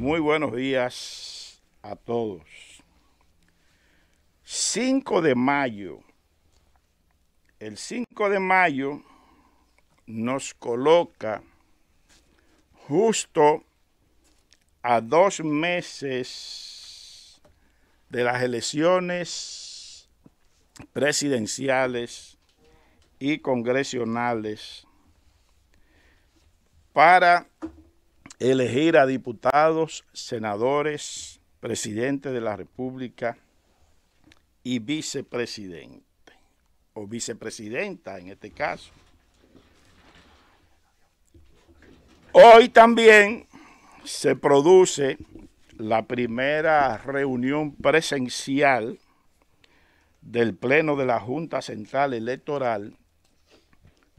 Muy buenos días a todos. 5 de mayo. El 5 de mayo nos coloca justo a dos meses de las elecciones presidenciales y congresionales para elegir a diputados, senadores, presidente de la República y vicepresidente, o vicepresidenta en este caso. Hoy también se produce la primera reunión presencial del Pleno de la Junta Central Electoral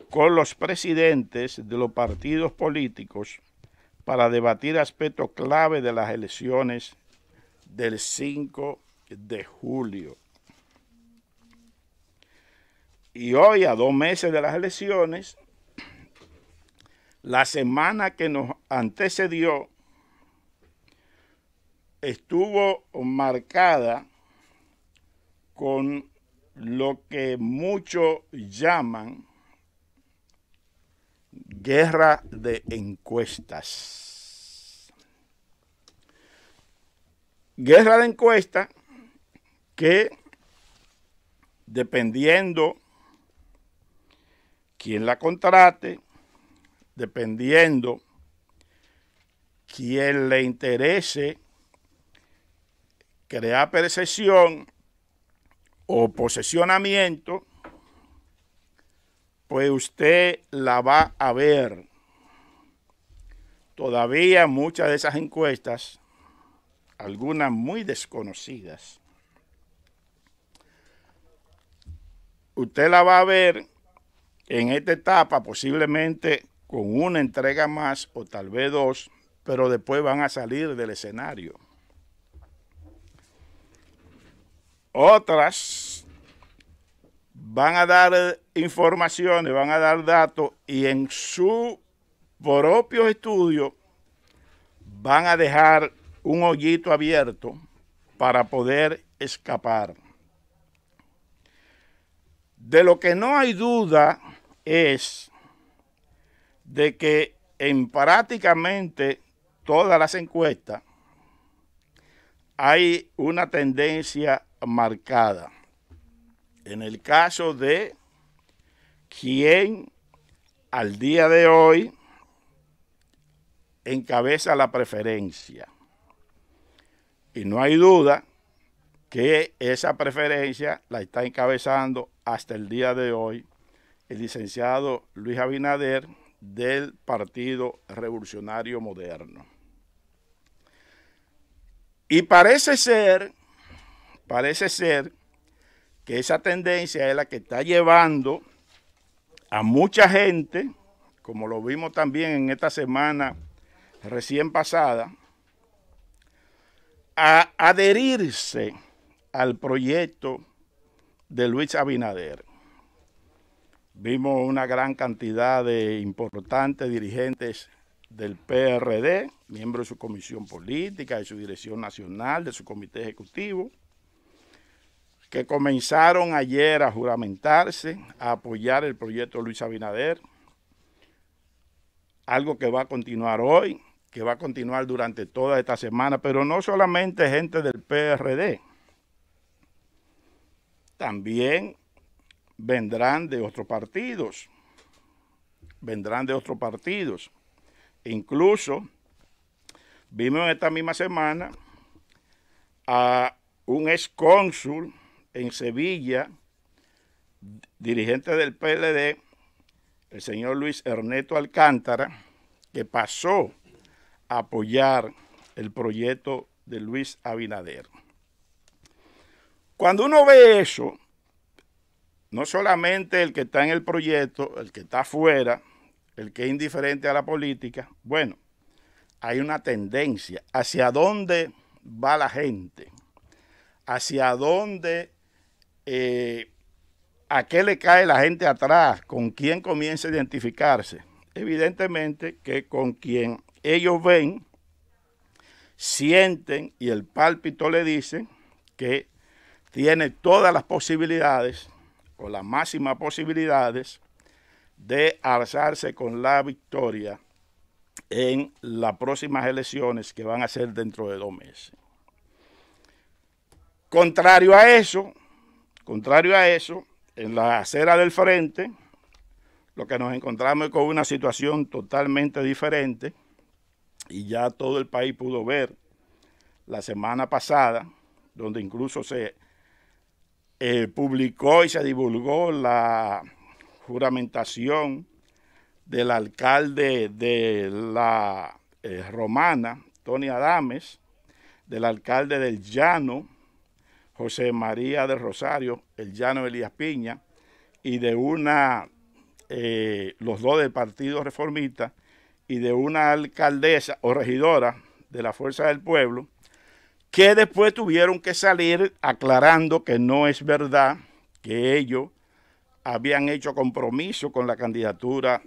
con los presidentes de los partidos políticos para debatir aspectos clave de las elecciones del 5 de julio. Y hoy, a dos meses de las elecciones, la semana que nos antecedió estuvo marcada con lo que muchos llaman guerra de encuestas. Guerra de encuestas que, dependiendo quién la contrate, dependiendo ...quien le interese crear percepción o posesionamiento, pues usted la va a ver. Todavía muchas de esas encuestas, algunas muy desconocidas, usted la va a ver en esta etapa posiblemente con una entrega más o tal vez dos, pero después van a salir del escenario. Otras van a dar eh, informaciones, van a dar datos y en su propio estudio van a dejar un hoyito abierto para poder escapar. De lo que no hay duda es de que en prácticamente todas las encuestas hay una tendencia marcada en el caso de quien al día de hoy encabeza la preferencia. Y no hay duda que esa preferencia la está encabezando hasta el día de hoy el licenciado Luis Abinader del Partido Revolucionario Moderno. Y parece ser, parece ser que esa tendencia es la que está llevando a mucha gente, como lo vimos también en esta semana recién pasada, a adherirse al proyecto de Luis Abinader. Vimos una gran cantidad de importantes dirigentes del PRD, miembros de su comisión política, de su dirección nacional, de su comité ejecutivo, que comenzaron ayer a juramentarse, a apoyar el proyecto Luis Abinader, algo que va a continuar hoy, que va a continuar durante toda esta semana, pero no solamente gente del PRD, también vendrán de otros partidos, vendrán de otros partidos. Incluso vimos esta misma semana a un ex cónsul en Sevilla, dirigente del PLD, el señor Luis Ernesto Alcántara, que pasó a apoyar el proyecto de Luis Abinader. Cuando uno ve eso, no solamente el que está en el proyecto, el que está afuera, el que es indiferente a la política, bueno, hay una tendencia hacia dónde va la gente, hacia dónde eh, a qué le cae la gente atrás, con quién comienza a identificarse. Evidentemente que con quien ellos ven, sienten y el pálpito le dice que tiene todas las posibilidades o las máximas posibilidades de alzarse con la victoria en las próximas elecciones que van a ser dentro de dos meses. Contrario a eso, Contrario a eso, en la acera del frente, lo que nos encontramos es con una situación totalmente diferente y ya todo el país pudo ver la semana pasada, donde incluso se eh, publicó y se divulgó la juramentación del alcalde de la eh, Romana, Tony Adames, del alcalde del Llano, José María de Rosario, el llano Elías Piña, y de una, eh, los dos del Partido Reformista, y de una alcaldesa o regidora de la Fuerza del Pueblo, que después tuvieron que salir aclarando que no es verdad que ellos habían hecho compromiso con la candidatura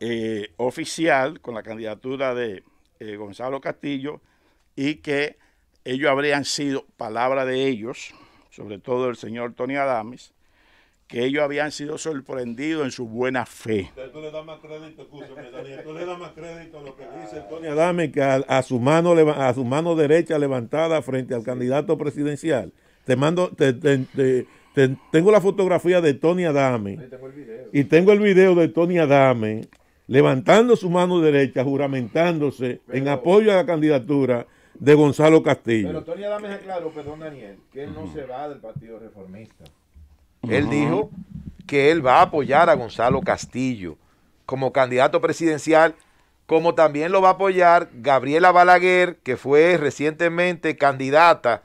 eh, oficial, con la candidatura de eh, Gonzalo Castillo, y que ellos habrían sido, palabra de ellos, sobre todo el señor Tony Adames, que ellos habían sido sorprendidos en su buena fe. tú le das más crédito, a lo que dice Tony Adams que a, su mano, a su mano derecha levantada frente al candidato presidencial. Te mando, te, tengo la fotografía de Tony Adame y tengo el video de Tony Adame levantando su mano derecha, juramentándose en apoyo a la candidatura de Gonzalo Castillo. Pero Tony dame claro, perdón Daniel, que él no se va del Partido Reformista. Él dijo que él va a apoyar a Gonzalo Castillo como candidato presidencial, como también lo va a apoyar Gabriela Balaguer, que fue recientemente candidata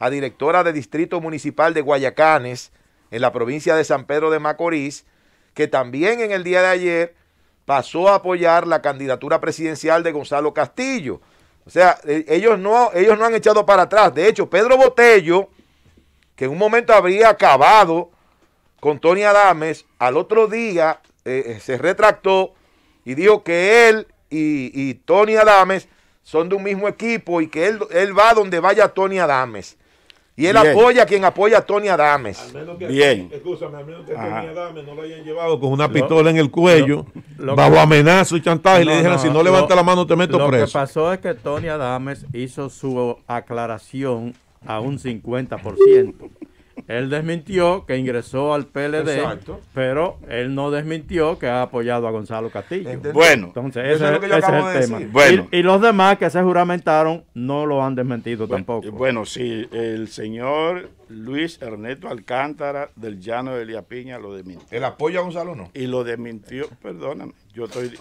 a directora de Distrito Municipal de Guayacanes en la provincia de San Pedro de Macorís, que también en el día de ayer pasó a apoyar la candidatura presidencial de Gonzalo Castillo. O sea, e, ellos no, ellos no han echado para atrás. De hecho, Pedro Botello, que en un momento habría acabado con Tony Adames, al otro día eh, eh, se retractó y dijo que él y, Tony Adames son de un mismo equipo y que él, él va donde vaya Tony Adames. Y él apoya a quien apoya a Tony Adames. Bien. menos que Tony Adames no lo hayan llevado con una pistola en el cuello, bajo y chantaje, y le dijeron, si no levanta la mano te meto preso. Lo que pasó es que Tony Adames hizo su aclaración a un 50%. Él desmintió que ingresó al PLD, pero él no desmintió que ha apoyado a Gonzalo Castillo. Bueno, entonces ese, es, lo que yo acabo de Decir. Y, los demás que se juramentaron no lo han desmentido tampoco. Bueno, si el señor Luis Ernesto Alcántara del Llano de Piña lo desmintió. ¿El apoyo a Gonzalo no? Y lo desmintió, perdóname, yo estoy...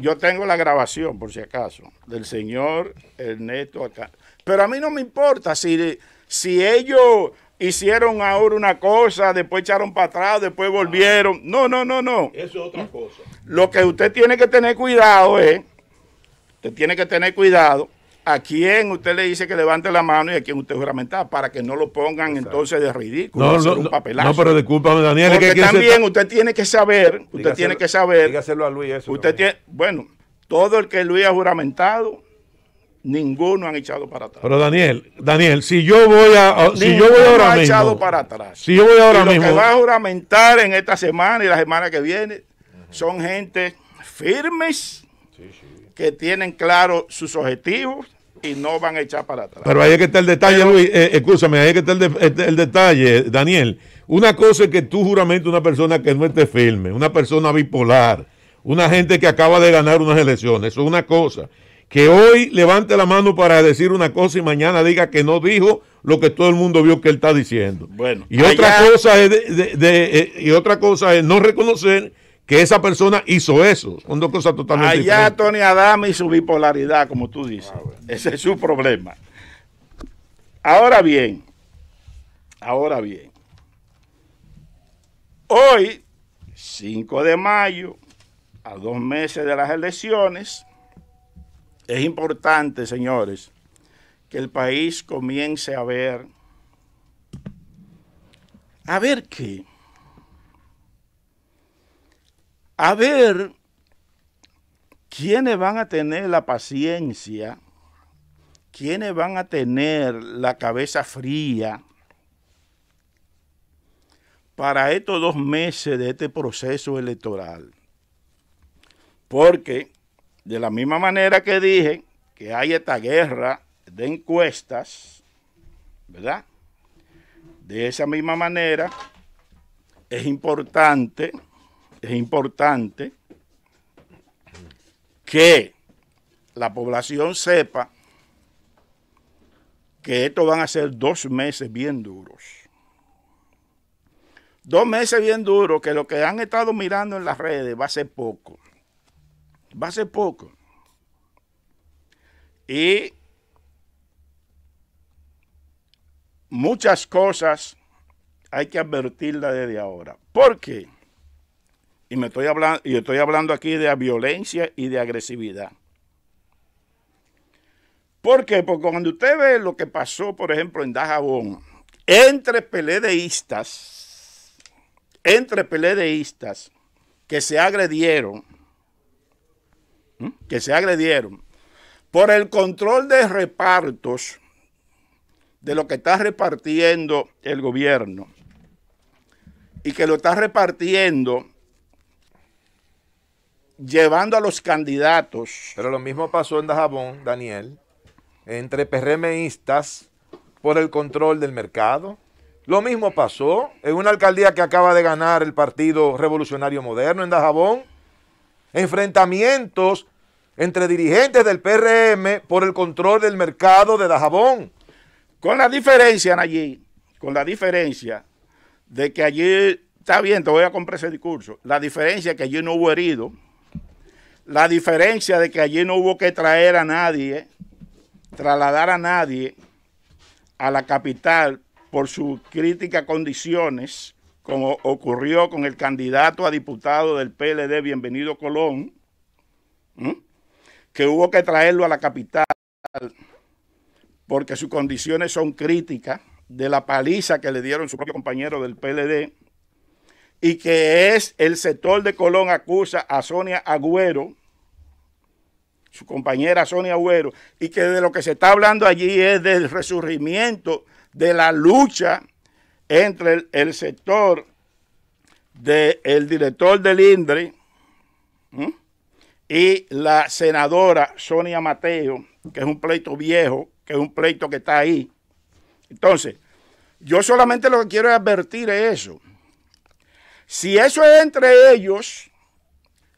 yo tengo la grabación, por si acaso, del señor Ernesto Alcántara. Pero a mí no me importa si, si ellos hicieron ahora una cosa, después echaron para atrás, después volvieron. Ah. No, no, no, no. Eso es otra cosa. Lo que usted tiene que tener cuidado es, usted tiene que tener cuidado a quién usted le dice que levante la mano y a quién usted juramenta para que no lo pongan entonces de ridículo, no, un papelazo. No, pero discúlpame, Daniel. Porque que también usted tiene que saber, usted tiene que saber. Dígaselo a Luis Usted tiene, bueno, todo el que Luis ha juramentado ninguno han echado para atrás. Pero Daniel, Daniel, si yo voy a, oh, si yo voy ahora mismo, para atrás. Si yo voy ahora y lo mismo, que va a juramentar en esta semana y la semana que viene son gente firmes que tienen claro sus objetivos y no van a echar para atrás. Pero ahí es que está el detalle, Luis, eh, escúchame, ahí es que está el, este, el, detalle, Daniel. Una cosa es que tú juramentes una persona que no esté firme, una persona bipolar, una gente que acaba de ganar unas elecciones, eso es una cosa que hoy levante la mano para decir una cosa y mañana diga que no dijo lo que todo el mundo vio que él está diciendo. Bueno, y otra cosa es de, eh, y otra cosa es no reconocer que esa persona hizo eso. Son dos cosas totalmente allá diferentes. Allá Tony Adame y su bipolaridad, como tú dices. Ah, Ese es su problema. Ahora bien, ahora bien. Hoy, 5 de mayo, a dos meses de las elecciones, es importante, señores, que el país comience a ver, a ver qué, a ver quiénes van a tener la paciencia, quiénes van a tener la cabeza fría para estos dos meses de este proceso electoral. Porque de la misma manera que dije que hay esta guerra de encuestas, ¿verdad? De esa misma manera es importante, es importante que la población sepa que estos van a ser dos meses bien duros. Dos meses bien duros que lo que han estado mirando en las redes va a ser poco va a ser poco. Y muchas cosas hay que advertirla desde ahora. ¿Por qué? Y me estoy hablando, y estoy hablando aquí de violencia y de agresividad. ¿Por qué? Porque cuando usted ve lo que pasó, por ejemplo, en Dajabón, entre peledeístas, entre peledeístas que se agredieron, que se agredieron por el control de repartos de lo que está repartiendo el gobierno y que lo está repartiendo llevando a los candidatos. Pero lo mismo pasó en Dajabón, Daniel, entre PRMistas por el control del mercado. Lo mismo pasó en una alcaldía que acaba de ganar el Partido Revolucionario Moderno en Dajabón enfrentamientos entre dirigentes del PRM por el control del mercado de Dajabón. Con la diferencia, allí, con la diferencia de que allí, está bien, te voy a comprar ese discurso, la diferencia de que allí no hubo herido, la diferencia de que allí no hubo que traer a nadie, trasladar a nadie a la capital por sus críticas condiciones, como ocurrió con el candidato a diputado del PLD, Bienvenido Colón, que hubo que traerlo a la capital porque sus condiciones son críticas de la paliza que le dieron su propio compañero del PLD y que es el sector de Colón acusa a Sonia Agüero, su compañera Sonia Agüero, y que de lo que se está hablando allí es del resurgimiento de la lucha entre el, sector del director del INDRE y la senadora Sonia Mateo, que es un pleito viejo, que es un pleito que está ahí. Entonces, yo solamente lo que quiero es advertir es eso. Si eso es entre ellos,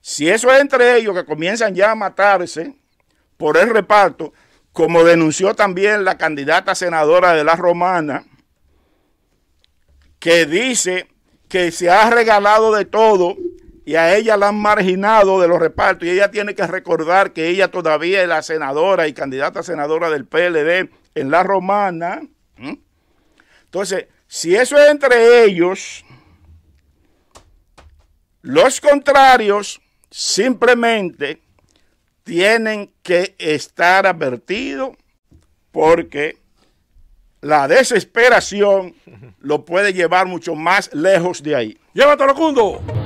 si eso es entre ellos que comienzan ya a matarse por el reparto, como denunció también la candidata senadora de la Romana, que dice que se ha regalado de todo y a ella la han marginado de los repartos y ella tiene que recordar que ella todavía es la senadora y candidata a senadora del PLD en la romana. Entonces, si eso es entre ellos, los contrarios simplemente tienen que estar advertidos porque la desesperación lo puede llevar mucho más lejos de ahí. Llévatelo, Cundo.